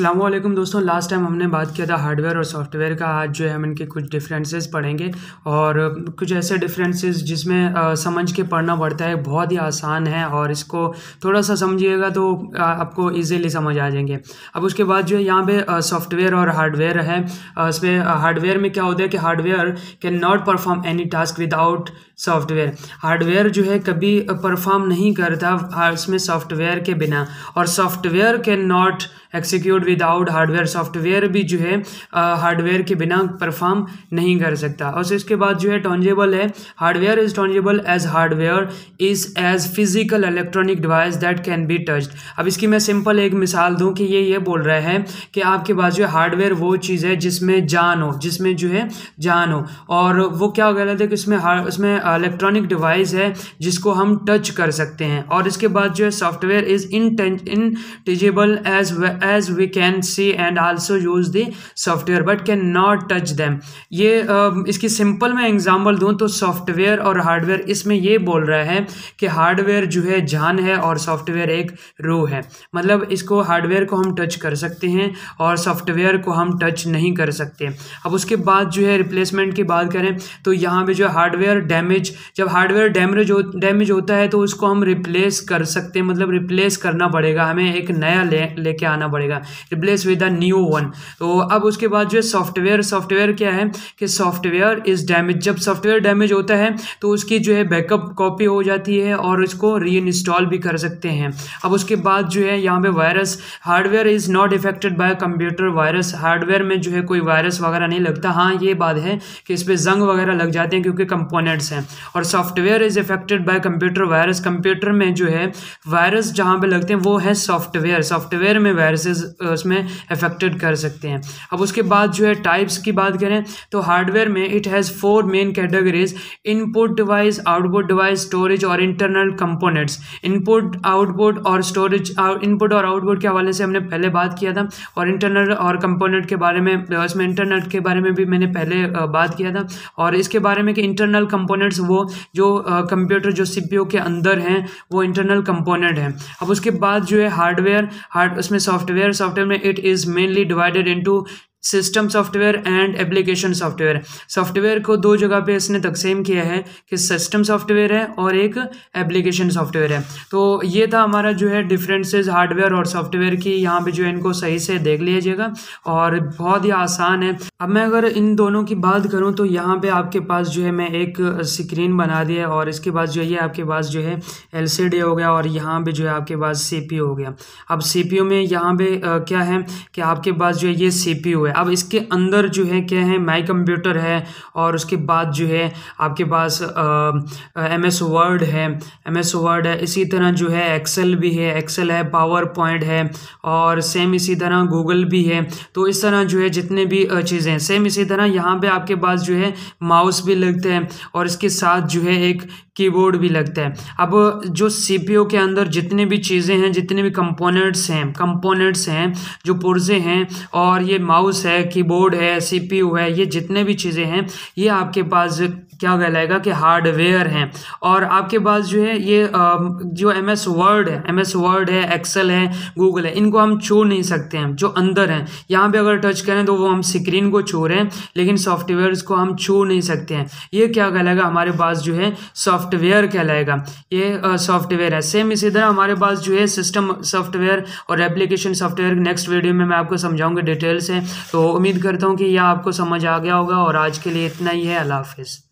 अल्लाम दोस्तों last time हमने बात किया था हार्डवेयर और सॉफ्टवेयर का आज जो है हम इनके कुछ डिफरेंसेस पढ़ेंगे और कुछ ऐसे डिफरेंसेस जिसमें आ, समझ के पढ़ना पड़ता है बहुत ही आसान है और इसको थोड़ा सा समझिएगा तो आ, आपको इजीली समझ आ जाएंगे अब उसके बाद जो है यहाँ पे सॉफ्टवेयर और हार्डवेयर है इसमें हार्डवेयर में क्या होता है कि hardware can not perform any task without software hardware जो है कभी परफॉर्म नहीं करता इसमें सॉफ्टवेयर के बिना और software can not execute code without hardware software भी जो है हार्डवेयर के बिना परफॉर्म नहीं कर सकता और इसके बाद जो है टॉन्जेबल है hardware is tangible as hardware is as physical electronic device that can be touched अब इसकी मैं सिंपल एक मिसाल दूँ कि ये ये बोल रहा है कि आपके पास जो है हार्डवेयर वो चीज़ है जिसमें जान हो जिसमें जो है जान हो और वो क्या गलत है कि उसमें उसमें इलेक्ट्रॉनिक डिवाइस है जिसको हम टच कर सकते हैं और इसके बाद जो है software is in intangible as as we can see and also use the software but can not touch them ये इसकी सिंपल मैं एग्जाम्पल दूँ तो सॉफ्टवेयर और हार्डवेयर इसमें ये बोल रहा है कि हार्डवेयर जो है जान है और सॉफ्टवेयर एक रूह है मतलब इसको हार्डवेयर को हम टच कर सकते हैं और सॉफ्टवेयर को हम टच नहीं कर सकते अब उसके बाद जो है रिप्लेसमेंट की बात करें तो यहाँ पे जो हार्डवेयर डैमेज जब हार्डवेयर डैमेज हो डैमेज होता है तो उसको हम रिप्लेस कर सकते हैं मतलब रिप्लेस करना पड़ेगा हमें एक नया ले लेके आना पड़ेगा replace with the new one तो अब उसके बाद जो है सॉफ्टवेयर सॉफ्टवेयर क्या है कि सॉफ्टवेयर इज़ डैमेज जब सॉफ्टवेयर डैमेज होता है तो उसकी जो है बैकअप कॉपी हो जाती है और उसको री इंस्टॉल भी कर सकते हैं अब उसके बाद जो है यहाँ पे virus hardware is not affected by computer virus hardware में जो है कोई वायरस वगैरह नहीं लगता हाँ ये बात है कि इस पर जंग वगैरह लग जाते हैं क्योंकि कंपोनेंट्स हैं और software is affected by computer virus computer में जो है वायरस जहाँ पे लगते हैं वो है सॉफ्टवेयर सॉफ्टवेयर में वायरसेज उसमें अफेक्टेड कर सकते हैं अब उसके बाद जो है टाइप्स की बात करें तो हार्डवेयर में it has four main categories input device output device storage और इंटरनल कंपोनेंट्स इनपुट आउटपुट और स्टोरेज इनपुट और आउटपुट के हवाले से हमने पहले बात किया था और इंटरनल और कंपोनेंट के बारे में उसमें इंटरनेट के बारे में भी मैंने पहले बात किया था और इसके बारे में कि इंटरनल कंपोनेंट्स वो जो कंप्यूटर जो सीपीयू के अंदर हैं वो इंटरनल कंपोनेंट हैं अब उसके बाद जो है हार्डवेयर हार्ड उसमें software soft it is mainly divided into system software and application software software को दो जगह पे इसने तकसीम किया है कि सिस्टम सॉफ्टवेयर है और एक एप्लीकेशन सॉफ्टवेयर है तो ये था हमारा जो है डिफरेंसेस हार्डवेयर और सॉफ्टवेयर की यहाँ पे जो है इनको सही से देख लीजिएगा और बहुत ही आसान है अब मैं अगर इन दोनों की बात करूँ तो यहाँ पर आपके पास जो है मैं एक स्क्रीन बना दिया और इसके बाद जो है आपके पास जो है एल हो गया और यहाँ पर जो है आपके पास सी हो गया अब सी में यहाँ पर क्या है कि आपके पास जो है ये सी है है अब इसके अंदर जो है क्या है माई कंप्यूटर है और उसके बाद जो है आपके पास एम एस वर्ड है एम एस वर्ड है इसी तरह जो है एक्सेल भी है एक्सेल है पावर पॉइंट है और सेम इसी तरह गूगल भी है तो इस तरह जो है जितने भी चीज़ें हैं सेम इसी तरह यहाँ पे आपके पास जो है माउस भी लगते हैं और इसके साथ जो है एक कीबोर्ड भी लगता है अब जो सी के अंदर जितने भी चीज़ें हैं जितने भी कंपोनेंट्स हैं कंपोनेंट्स हैं जो पुर्जे हैं और ये माउस है कीबोर्ड है सीपीयू है ये जितने भी चीज़ें हैं ये आपके पास क्या कहलाएगा कि हार्डवेयर हैं और आपके पास जो है ये जो एम एस वर्ड है एम एस वर्ड है एक्सेल है गूगल है इनको हम छू नहीं सकते हैं जो अंदर हैं यहाँ पे अगर टच करें तो वो हम स्क्रीन को छू रहे हैं लेकिन सॉफ्टवेयर को हम छू नहीं सकते हैं ये क्या कहलाएगा हमारे पास जो है सॉफ्टवेयर कहलाएगा ये सॉफ्टवेयर है सेम इसी तरह हमारे पास जो है सिस्टम सॉफ्टवेयर और एप्लीकेशन सॉफ्टवेयर नेक्स्ट वीडियो में मैं आपको समझाऊँगी डिटेल्स हैं तो उम्मीद करता हूँ कि यह आपको समझ आ गया होगा और आज के लिए इतना ही है अल्लाह हाफिज़